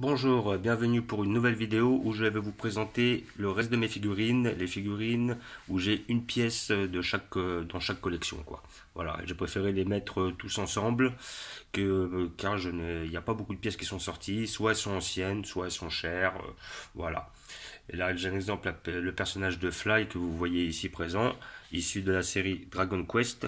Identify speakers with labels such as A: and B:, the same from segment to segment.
A: Bonjour, euh, bienvenue pour une nouvelle vidéo où je vais vous présenter le reste de mes figurines, les figurines où j'ai une pièce de chaque, euh, dans chaque collection. Quoi. Voilà, j'ai préféré les mettre euh, tous ensemble que, euh, car je il n'y a pas beaucoup de pièces qui sont sorties, soit elles sont anciennes, soit elles sont chères. Euh, voilà. là, j'ai un exemple, le personnage de Fly que vous voyez ici présent, issu de la série Dragon Quest.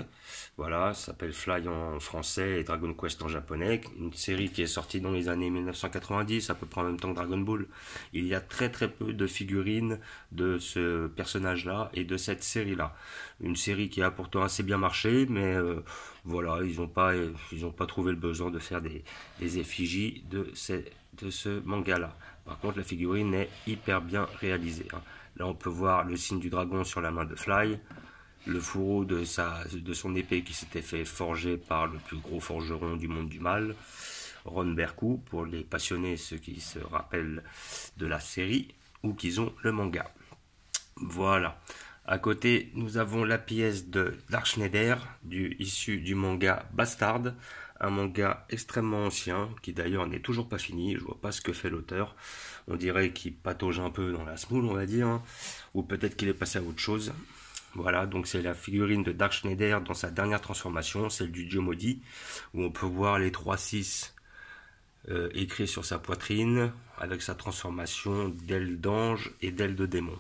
A: Voilà, s'appelle Fly en français et Dragon Quest en japonais. Une série qui est sortie dans les années 1990, à peu près en même temps que Dragon Ball. Il y a très très peu de figurines de ce personnage-là et de cette série-là. Une série qui a pourtant assez bien marché, mais mais euh, voilà, ils n'ont pas, ils pas trouvé le besoin de faire des, effigies de, ce manga-là. Par contre, la figurine est hyper bien réalisée. Hein. Là, on peut voir le signe du dragon sur la main de Fly, le fourreau de, sa, de son épée qui s'était fait forger par le plus gros forgeron du monde du mal, Ron Berkou, pour les passionnés, ceux qui se rappellent de la série ou qu'ils ont le manga. Voilà. À côté, nous avons la pièce de Dark Schneider, du, issue du manga Bastard, un manga extrêmement ancien, qui d'ailleurs n'est toujours pas fini, je vois pas ce que fait l'auteur. On dirait qu'il patauge un peu dans la smoule, on va dire, hein, ou peut-être qu'il est passé à autre chose. Voilà, donc c'est la figurine de Dark Schneider dans sa dernière transformation, celle du Dieu maudit, où on peut voir les 3-6 euh, écrits sur sa poitrine, avec sa transformation d'aile d'ange et d'aile de démon.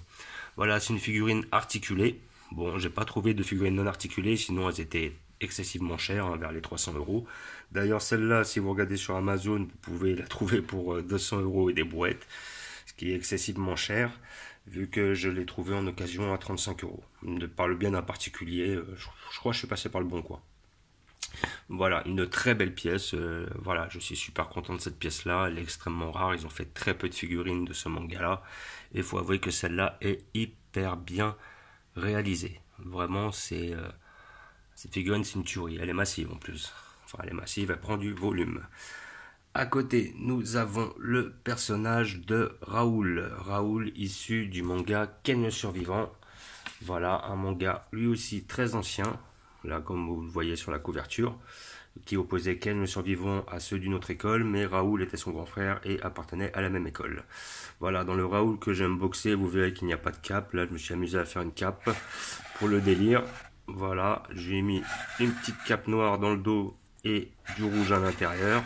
A: Voilà, c'est une figurine articulée. Bon, j'ai pas trouvé de figurine non articulée, sinon elles étaient excessivement chères, hein, vers les 300 euros. D'ailleurs, celle-là, si vous regardez sur Amazon, vous pouvez la trouver pour 200 euh, euros et des brouettes, ce qui est excessivement cher, vu que je l'ai trouvée en occasion à 35 euros. ne par le bien d'un particulier, euh, je, crois que je suis passé par le bon quoi. Voilà, une très belle pièce. Euh, voilà, je suis super content de cette pièce-là. Elle est extrêmement rare. Ils ont fait très peu de figurines de ce manga-là. Et il faut avouer que celle-là est hyper bien réalisée. Vraiment, c'est. Euh, cette figurine, c'est une tuerie. Elle est massive en plus. Enfin, elle est massive, elle prend du volume. À côté, nous avons le personnage de Raoul. Raoul, issu du manga Ken le Survivant. Voilà, un manga lui aussi très ancien là comme vous le voyez sur la couverture, qui opposait Ken le survivant à ceux d'une autre école, mais Raoul était son grand frère et appartenait à la même école. Voilà, dans le Raoul que j'aime boxer, vous verrez qu'il n'y a pas de cape, là je me suis amusé à faire une cape pour le délire. Voilà, j'ai mis une petite cape noire dans le dos et du rouge à l'intérieur.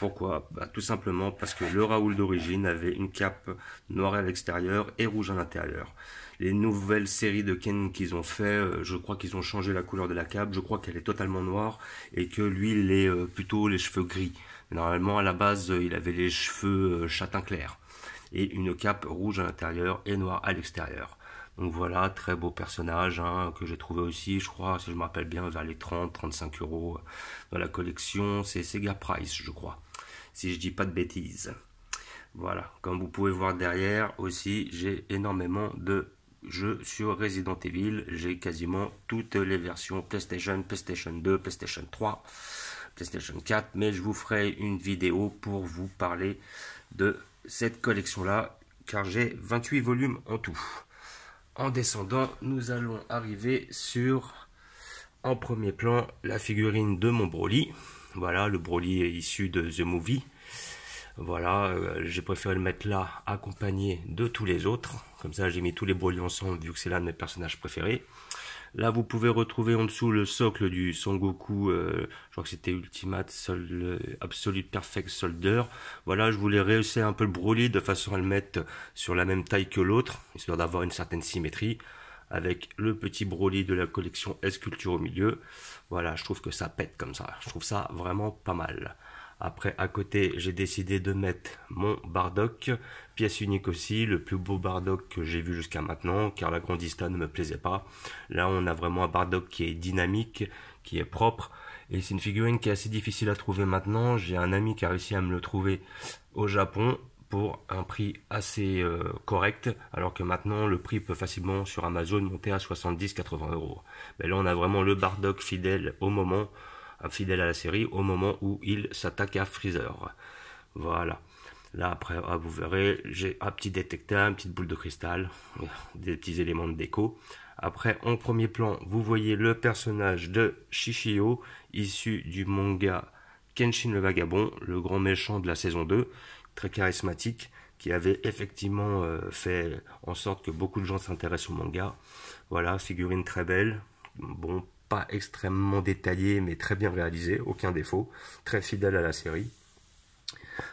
A: Pourquoi bah, Tout simplement parce que le Raoul d'origine avait une cape noire à l'extérieur et rouge à l'intérieur. Les nouvelles séries de Ken qu'ils ont fait, euh, je crois qu'ils ont changé la couleur de la cape, je crois qu'elle est totalement noire et que lui il est euh, plutôt les cheveux gris. Normalement à la base euh, il avait les cheveux châtain clair et une cape rouge à l'intérieur et noire à l'extérieur. Donc voilà, très beau personnage hein, que j'ai trouvé aussi, je crois, si je me rappelle bien, vers les 30-35 euros dans la collection. C'est Sega Price, je crois si je dis pas de bêtises. Voilà, comme vous pouvez voir derrière aussi, j'ai énormément de jeux sur Resident Evil. J'ai quasiment toutes les versions PlayStation, PlayStation 2, PlayStation 3, PlayStation 4. Mais je vous ferai une vidéo pour vous parler de cette collection-là, car j'ai 28 volumes en tout. En descendant, nous allons arriver sur, en premier plan, la figurine de mon Broly. Voilà, le Broly est issu de The Movie. Voilà, euh, j'ai préféré le mettre là, accompagné de tous les autres. Comme ça, j'ai mis tous les Broly ensemble, vu que c'est l'un de mes personnages préférés. Là, vous pouvez retrouver en dessous le socle du Son Goku. Euh, je crois que c'était Ultimate Absolute Perfect Soldier. Voilà, je voulais réussir un peu le Broly de façon à le mettre sur la même taille que l'autre, histoire d'avoir une certaine symétrie avec le petit Broly de la collection S-Culture au milieu. Voilà, je trouve que ça pète comme ça. Je trouve ça vraiment pas mal. Après, à côté, j'ai décidé de mettre mon Bardock, pièce unique aussi, le plus beau Bardock que j'ai vu jusqu'à maintenant, car la Grandista ne me plaisait pas. Là, on a vraiment un Bardock qui est dynamique, qui est propre, et c'est une figurine qui est assez difficile à trouver maintenant. J'ai un ami qui a réussi à me le trouver au Japon, pour un prix assez euh, correct, alors que maintenant le prix peut facilement sur Amazon monter à 70-80 euros. Mais là on a vraiment le Bardock fidèle au moment, euh, fidèle à la série, au moment où il s'attaque à Freezer. Voilà. Là après, ah, vous verrez, j'ai un petit détecteur, une petite boule de cristal, des petits éléments de déco. Après, en premier plan, vous voyez le personnage de Shishio, issu du manga Kenshin le Vagabond, le grand méchant de la saison 2, très charismatique qui avait effectivement euh, fait en sorte que beaucoup de gens s'intéressent au manga. Voilà, figurine très belle, bon, pas extrêmement détaillée, mais très bien réalisée, aucun défaut, très fidèle à la série.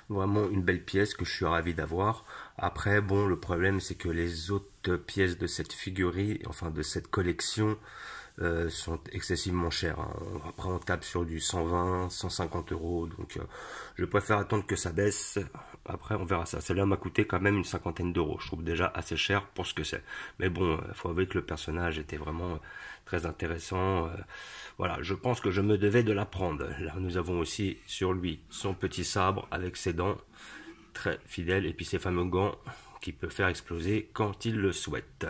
A: Vraiment une belle pièce que je suis ravi d'avoir. Après, bon, le problème c'est que les autres pièces de cette figurine, enfin de cette collection, euh, sont excessivement chers hein. Après, on tape sur du 120, 150 euros. Donc, euh, je préfère attendre que ça baisse. Après, on verra ça. Celle-là m'a coûté quand même une cinquantaine d'euros. Je trouve déjà assez cher pour ce que c'est. Mais bon, il euh, faut avouer que le personnage était vraiment très intéressant. voilà, je pense que je me devais de la prendre. Là, nous avons aussi sur lui son petit sabre avec ses dents. Très fidèles, Et puis ses fameux gants qui peut faire exploser quand il le souhaite.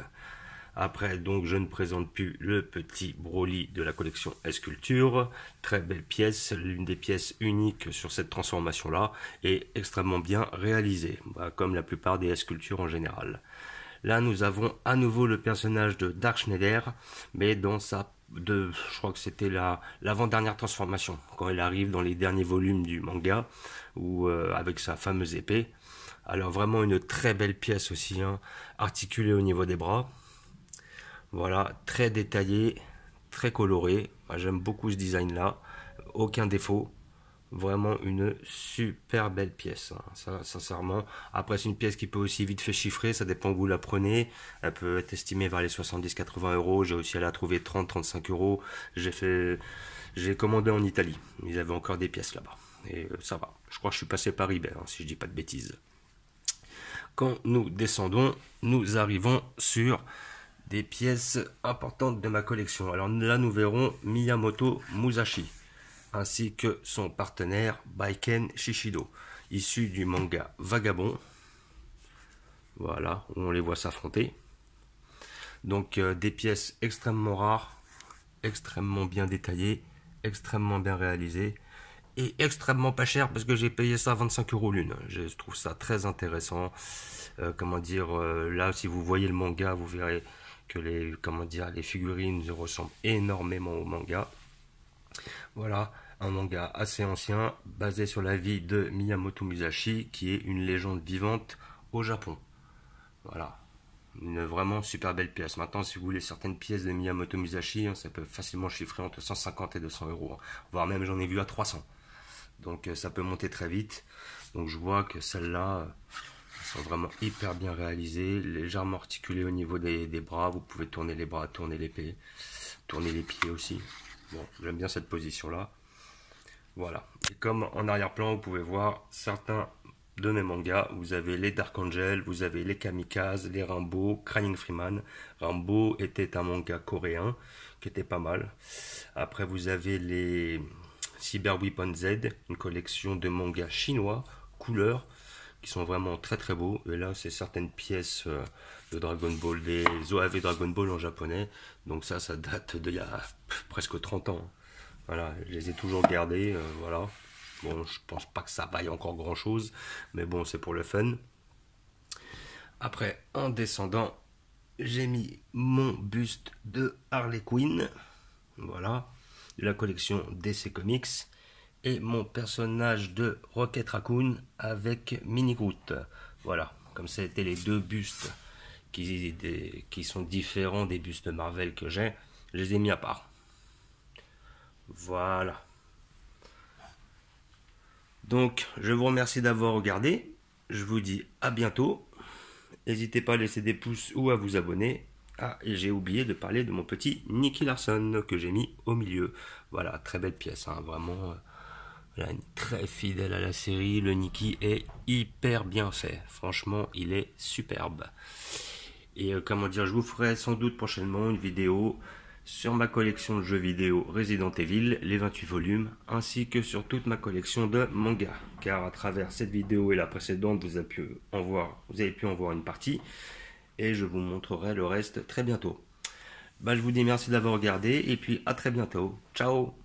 A: Après, donc, je ne présente plus le petit Broly de la collection S-Culture. Très belle pièce, l'une des pièces uniques sur cette transformation-là et extrêmement bien réalisée, bah, comme la plupart des sculptures en général. Là, nous avons à nouveau le personnage de Dark Schneider, mais dans sa je crois que c'était l'avant-dernière transformation quand elle arrive dans les derniers volumes du manga ou euh, avec sa fameuse épée. Alors vraiment une très belle pièce aussi, hein, articulée au niveau des bras. Voilà, très détaillé, très coloré. J'aime beaucoup ce design là. Aucun défaut. Vraiment une super belle pièce, hein. ça, sincèrement. Après, c'est une pièce qui peut aussi vite fait chiffrer, ça dépend où vous la prenez. Elle peut être estimée vers les 70-80 euros. J'ai aussi à la trouver 30-35 euros. J'ai fait, j'ai commandé en Italie. Ils avaient encore des pièces là-bas. Et euh, ça va. Je crois que je suis passé par eBay, hein, si je dis pas de bêtises. Quand nous descendons, nous arrivons sur des pièces importantes de ma collection. Alors là, nous verrons Miyamoto Musashi, ainsi que son partenaire Baiken Shishido, issu du manga Vagabond. Voilà, on les voit s'affronter. Donc euh, des pièces extrêmement rares, extrêmement bien détaillées, extrêmement bien réalisées et extrêmement pas cher parce que j'ai payé ça 25 euros l'une. Je trouve ça très intéressant. Euh, comment dire, euh, là si vous voyez le manga, vous verrez que les, comment dire, les figurines ressemblent énormément au manga. Voilà, un manga assez ancien, basé sur la vie de Miyamoto Musashi, qui est une légende vivante au Japon. Voilà, une vraiment super belle pièce. Maintenant, si vous voulez certaines pièces de Miyamoto Musashi, hein, ça peut facilement chiffrer entre 150 et 200 euros, hein. voire même j'en ai vu à 300. Donc euh, ça peut monter très vite. Donc je vois que celle-là, euh, sont vraiment hyper bien réalisés, légèrement articulés au niveau des, bras. Vous pouvez tourner les bras, tourner l'épée, tourner les pieds aussi. Bon, j'aime bien cette position-là. Voilà. Et comme en arrière-plan, vous pouvez voir certains de mes mangas. Vous avez les Dark Angel, vous avez les Kamikazes, les Rambo, Crying Freeman. Rambo était un manga coréen qui était pas mal. Après, vous avez les Cyber Weapon Z, une collection de mangas chinois, couleur sont vraiment très très beaux. Et là, c'est certaines pièces euh, de Dragon Ball, des OAV Dragon Ball en japonais. Donc ça, ça date d'il y a presque 30 ans. Voilà, je les ai toujours gardés. Euh, voilà. Bon, je pense pas que ça vaille encore grand chose, mais bon, c'est pour le fun. Après, en descendant, j'ai mis mon buste de Harley Quinn. Voilà, de la collection DC Comics et mon personnage de Rocket Raccoon avec Mini Voilà, comme c'était les deux bustes qui, sont différents des bustes Marvel que j'ai, je les ai mis à part. Voilà. Donc, je vous remercie d'avoir regardé. Je vous dis à bientôt. N'hésitez pas à laisser des pouces ou à vous abonner. Ah, et j'ai oublié de parler de mon petit Nicky Larson que j'ai mis au milieu. Voilà, très belle pièce, hein, vraiment. Euh, très fidèle à la série, le niki est hyper bien fait. Franchement, il est superbe. Et euh, comment dire, je vous ferai sans doute prochainement une vidéo sur ma collection de jeux vidéo Resident Evil, les 28 volumes, ainsi que sur toute ma collection de mangas. Car à travers cette vidéo et la précédente, vous avez pu en voir, vous avez pu en voir une partie. Et je vous montrerai le reste très bientôt. Bah, je vous dis merci d'avoir regardé et puis à très bientôt. Ciao